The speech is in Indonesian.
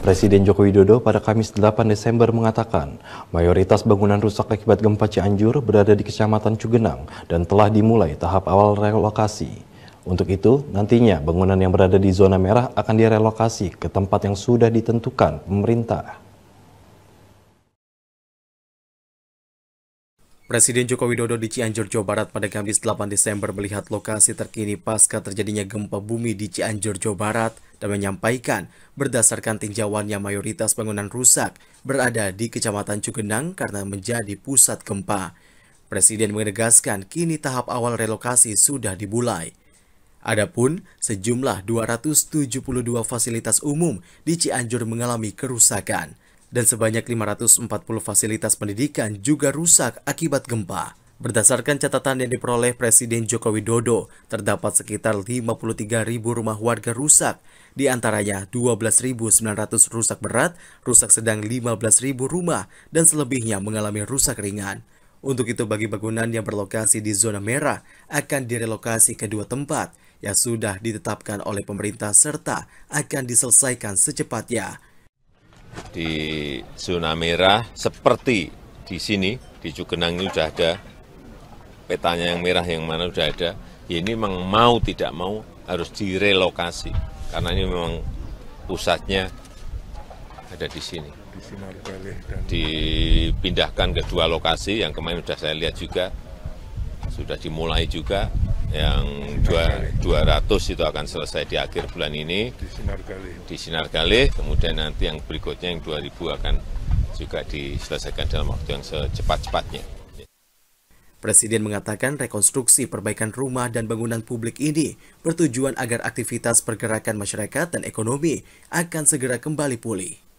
Presiden Joko Widodo pada Kamis 8 Desember mengatakan, mayoritas bangunan rusak akibat gempa Cianjur berada di Kecamatan Cugenang dan telah dimulai tahap awal relokasi. Untuk itu, nantinya bangunan yang berada di zona merah akan direlokasi ke tempat yang sudah ditentukan pemerintah. Presiden Joko Widodo di Cianjur, Jawa Barat pada Kamis 8 Desember melihat lokasi terkini pasca terjadinya gempa bumi di Cianjur, Jawa Barat dan menyampaikan berdasarkan tinjauan yang mayoritas bangunan rusak berada di Kecamatan Cugenang karena menjadi pusat gempa. Presiden menegaskan kini tahap awal relokasi sudah dibulai. Adapun sejumlah 272 fasilitas umum di Cianjur mengalami kerusakan dan sebanyak 540 fasilitas pendidikan juga rusak akibat gempa. Berdasarkan catatan yang diperoleh Presiden Joko Widodo, terdapat sekitar 53.000 rumah warga rusak, di antaranya 12.900 rusak berat, rusak sedang 15.000 rumah, dan selebihnya mengalami rusak ringan. Untuk itu bagi bangunan yang berlokasi di zona merah akan direlokasi ke dua tempat yang sudah ditetapkan oleh pemerintah serta akan diselesaikan secepatnya di zona merah seperti di sini, di Cugenang ini sudah ada petanya yang merah yang mana sudah ada. Ya, ini memang mau tidak mau harus direlokasi karena ini memang pusatnya ada di sini. Dipindahkan ke dua lokasi yang kemarin sudah saya lihat juga sudah dimulai juga yang 200 itu akan selesai di akhir bulan ini di sinar Galih, kemudian nanti yang berikutnya yang 2000 akan juga diselesaikan dalam waktu yang secepat-cepatnya. Presiden mengatakan rekonstruksi perbaikan rumah dan bangunan publik ini bertujuan agar aktivitas pergerakan masyarakat dan ekonomi akan segera kembali pulih.